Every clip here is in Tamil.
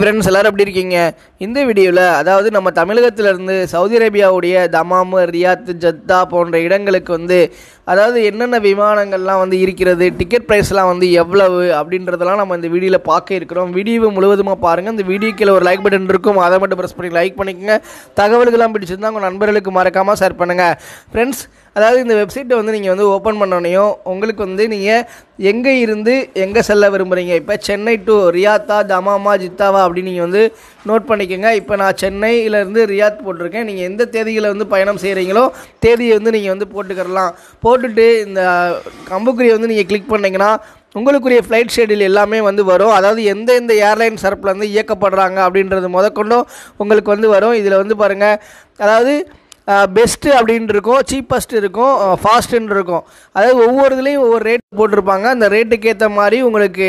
ஃப்ரெண்ட்ஸ் எல்லோரும் எப்படி இருக்கீங்க இந்த வீடியோவில் அதாவது நம்ம தமிழகத்திலிருந்து சவுதி அரேபியாவுடைய தமாம் ரியாத் ஜத்தா போன்ற இடங்களுக்கு வந்து அதாவது என்னென்ன விமானங்கள்லாம் வந்து இருக்கிறது டிக்கெட் ப்ரைஸ்லாம் வந்து எவ்வளவு அப்படின்றதெல்லாம் நம்ம இந்த வீடியோவில் பார்க்க இருக்கிறோம் வீடியோவை முழுவதுமாக பாருங்கள் இந்த வீடியோக்கில் ஒரு லைக் பட்டன் இருக்கும் அதை மட்டும் ப்ரெஸ் பண்ணி லைக் பண்ணிக்கோங்க தகவல்கள்லாம் பிடிச்சிருந்தா உங்கள் நண்பர்களுக்கு மறக்காமல் ஷேர் பண்ணுங்கள் ஃப்ரெண்ட்ஸ் அதாவது இந்த வெப்சைட்டை வந்து நீங்கள் வந்து ஓப்பன் பண்ணோடனையும் உங்களுக்கு வந்து நீங்கள் எங்கே இருந்து எங்கே செல்ல விரும்புகிறீங்க இப்போ சென்னை டு ரியாத்தா தமாமா ஜித்தாவா அப்படின்னு நீங்கள் வந்து நோட் பண்ணிக்கோங்க இப்போ நான் சென்னையிலேருந்து ரியாத் போட்டிருக்கேன் நீங்கள் எந்த தேதியில் வந்து பயணம் செய்கிறீங்களோ தேதியை வந்து நீங்கள் வந்து போட்டுக்கிறலாம் போட்டுட்டு இந்த கம்புக்குரிய வந்து நீங்கள் கிளிக் பண்ணிங்கன்னா உங்களுக்குரிய ஃப்ளைட் ஷெடியூல் எல்லாமே வந்து வரும் அதாவது எந்த எந்த ஏர்லைன் சரப்பில் வந்து இயக்கப்படுறாங்க அப்படின்றது முதற்கொண்டும் உங்களுக்கு வந்து வரும் இதில் வந்து பாருங்கள் அதாவது பெஸ்ட்டு அப்படின்னு இருக்கும் சீப்பஸ்ட் இருக்கும் ஃபாஸ்ட்டுன்னு இருக்கும் அதாவது ஒவ்வொரு இதுலேயும் ஒவ்வொரு ரேட் போட்டிருப்பாங்க அந்த ரேட்டுக்கு ஏற்ற மாதிரி உங்களுக்கு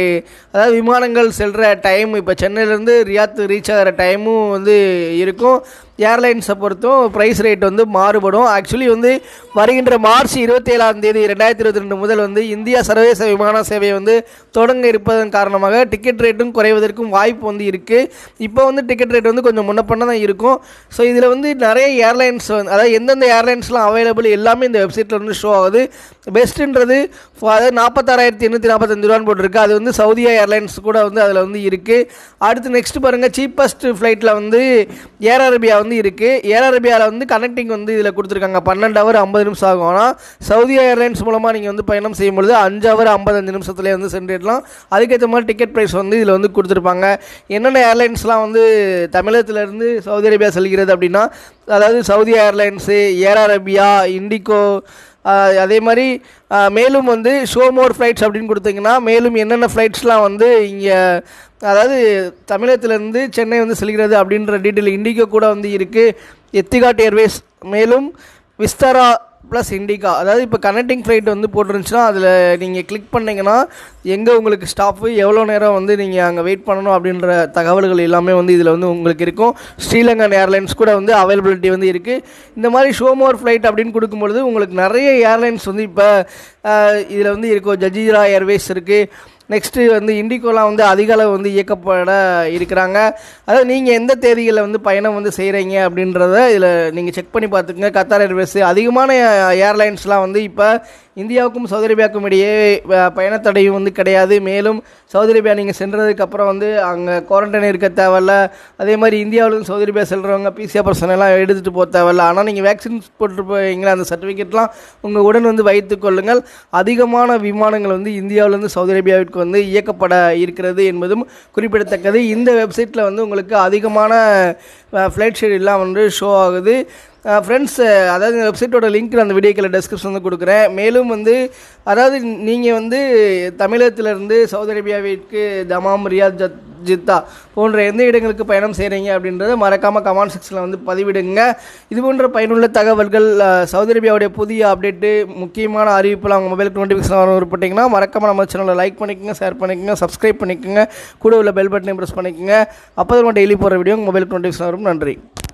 அதாவது விமானங்கள் செல்கிற டைம் இப்போ சென்னையிலேருந்து ரியாத்து ரீச் ஆகிற டைமும் வந்து இருக்கும் ஏர்லைன்ஸை பொறுத்தும் ப்ரைஸ் ரேட் வந்து மாறுபடும் ஆக்சுவலி வந்து வருகின்ற மார்ச் இருபத்தி ஏழாம் தேதி ரெண்டாயிரத்தி இருபத்தி ரெண்டு முதல் வந்து இந்தியா சர்வதேச விமான சேவை வந்து தொடங்க இருப்பதன் காரணமாக டிக்கெட் ரேட்டும் குறைவதற்கும் வாய்ப்பு வந்து இருக்குது இப்போ வந்து டிக்கெட் ரேட் வந்து கொஞ்சம் முன்னப்பண்ண தான் இருக்கும் ஸோ இதில் வந்து நிறைய ஏர்லைன்ஸ் வந்து அதாவது எந்தெந்த ஏர்லைன்ஸ்லாம் அவைலபிள் எல்லாமே இந்த வெப்சைட்டில் வந்து ஷோ ஆகுது பெஸ்ட்டுன்றது அதாவது நாற்பத்தாறாயிரத்தி எண்ணூற்றி நாற்பத்தஞ்சு ரூபான்னு போட்டிருக்கு அது வந்து சவுதியா ஏர்லைன்ஸ் கூட வந்து அதில் வந்து இருக்குது அடுத்து நெக்ஸ்ட் பாருங்கள் சீப்பஸ்ட் ஃப்ளைட்டில் வந்து ஏர் அரேபியா வந்து இருக்குது ஏர் அரேபியாவில் வந்து கனெக்டிங் வந்து இதில் கொடுத்துருக்காங்க பன்னெண்டு ஹவர் ஐம்பது நிமிஷம் ஆகும் ஆனால் சவுதியா ஏர்லைன்ஸ் மூலமாக நீங்கள் வந்து பயணம் செய்யும்பொழுது அஞ்சு ஹவர் ஐம்பத்தஞ்சு நிமிஷத்துலேயே வந்து சென்றுடலாம் அதுக்கேற்ற மாதிரி டிக்கெட் ப்ரைஸ் வந்து இதில் வந்து கொடுத்துருப்பாங்க என்னென்ன ஏர்லைன்ஸ்லாம் வந்து தமிழகத்திலேருந்து சவுதி அரேபியா செல்கிறது அப்படின்னா அதாவது Saudi airlines Air Arabia IndiGo அதே மாதிரி மேலும் வந்து ஷோ மோர் ஃப்ளைட்ஸ் அப்படின்னு கொடுத்தீங்கன்னா மேலும் என்னென்ன ஃப்ளைட்ஸ்லாம் வந்து இங்கே அதாவது தமிழகத்திலேருந்து சென்னை வந்து செல்கிறது அப்படின்ற டீட்டெயில் இண்டிகோ கூட வந்து இருக்குது எத்திகாட் ஏர்வேஸ் மேலும் விஸ்தாரா ப்ளஸ் இண்டிகா அதாவது இப்போ கனெக்டிங் ஃப்ளைட் வந்து போட்டுருந்துச்சுன்னா அதில் நீங்கள் கிளிக் பண்ணிங்கன்னா எங்கே உங்களுக்கு ஸ்டாஃபு எவ்வளோ நேரம் வந்து நீங்கள் அங்கே வெயிட் பண்ணணும் அப்படின்ற தகவல்கள் எல்லாமே வந்து இதில் வந்து உங்களுக்கு இருக்கும் ஸ்ரீலங்கன் ஏர்லைன்ஸ் கூட வந்து அவைலபிலிட்டி வந்து இருக்குது இந்த மாதிரி ஷோமோர் ஃப்ளைட் அப்படின்னு கொடுக்கும்பொழுது உங்களுக்கு நிறைய ஏர்லைன்ஸ் வந்து இப்போ இதில் வந்து இருக்கும் ஜஜீரா ஏர்வேஸ் இருக்குது நெக்ஸ்ட்டு வந்து இண்டிகோலாம் வந்து அதிக அளவு வந்து இயக்கப்பட இருக்கிறாங்க அதாவது நீங்கள் எந்த தேதிகளில் வந்து பயணம் வந்து செய்கிறீங்க அப்படின்றத இதில் நீங்கள் செக் பண்ணி பார்த்துக்கோங்க கத்தார் ஏர்வேஸ் அதிகமான ஏர்லைன்ஸ்லாம் வந்து இப்போ இந்தியாவுக்கும் சவுதி அரேபியாவுக்கும் இடையே பயணத்தடையும் வந்து கிடையாது மேலும் சவுதி அரேபியா நீங்கள் சென்றதுக்கப்புறம் வந்து அங்கே குவாரண்டைன் இருக்க தேவையில்ல அதே மாதிரி இந்தியாவிலும் சவுதி அரேபியா செல்கிறவங்க பிசிஆர் எல்லாம் எடுத்துகிட்டு போக தேவையில்ல ஆனால் நீங்கள் வேக்சின் போட்டு போய்ங்களா அந்த சர்டிஃபிகேட்லாம் உங்கள் உடன் வந்து வைத்து கொள்ளுங்கள் அதிகமான விமானங்கள் வந்து இந்தியாவிலேருந்து சவுதி அரேபியாவிற்கு வந்து இயக்கப்பட இருக்கிறது என்பதும் குறிப்பிடத்தக்கது இந்த வெப்சைட்டில் வந்து உங்களுக்கு அதிகமான ஃப்ளைட் ஷெடியூல்லாம் வந்து ஷோ ஆகுது ஃப்ரெண்ட்ஸ் அதாவது இந்த வெப்சைட்டோட லிங்க் அந்த வீடியோக்கில் டெஸ்கிரிப்ஷன் வந்து கொடுக்குறேன் மேலும் வந்து அதாவது நீங்கள் வந்து தமிழகத்திலேருந்து சவுதி அரேபியாவிற்கு தமாம் ரியாத் ஜத் ஜித்தா போன்ற எந்த இடங்களுக்கு பயணம் செய்கிறீங்க அப்படின்றத மறக்காமல் கமெண்ட் செக்ஷனில் வந்து பதிவிடுங்க இது போன்ற பயனுள்ள தகவல்கள் சவுதி அரேபியாவுடைய புதிய அப்டேட்டு முக்கியமான அறிவிப்பில் அவங்க மொபைலுக்கு நோட்டிஃபிகேஷன் வரும் விருப்பட்டிங்கன்னா மறக்காமல் நம்ம சேனலில் லைக் பண்ணிக்கோங்க ஷேர் பண்ணிக்கோங்க சப்ஸ்கிரைப் பண்ணிக்கோங்க கூட உள்ள பெல் பட்டனையும் ப்ரெஸ் பண்ணிக்கோங்க அப்போ தான் டெய்லி போகிற வீடியோ மொபைலுக்கு நோட்டிஃபிகேஷன் வரும் நன்றி